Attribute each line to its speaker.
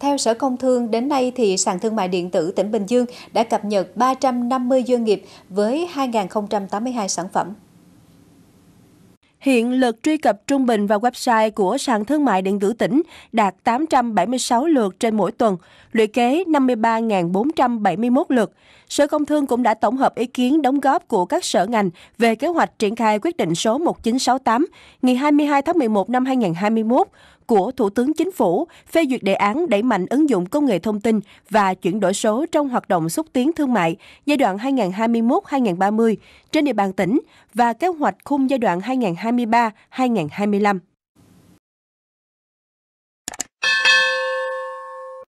Speaker 1: Theo Sở Công Thương, đến nay thì sàn thương mại điện tử tỉnh Bình Dương đã cập nhật 350
Speaker 2: doanh nghiệp với 2.082 sản phẩm. Hiện lượt truy cập trung bình vào website của sàn thương mại điện tử tỉnh đạt 876 lượt trên mỗi tuần, lũy kế 53.471 lượt. Sở Công Thương cũng đã tổng hợp ý kiến đóng góp của các sở ngành về kế hoạch triển khai quyết định số 1968 ngày 22 tháng 11 năm 2021 của Thủ tướng Chính phủ phê duyệt đề án đẩy mạnh ứng dụng công nghệ thông tin và chuyển đổi số trong hoạt động xúc tiến thương mại giai đoạn 2021-2030 trên địa bàn tỉnh và kế hoạch khung giai đoạn 2020 2023-2025.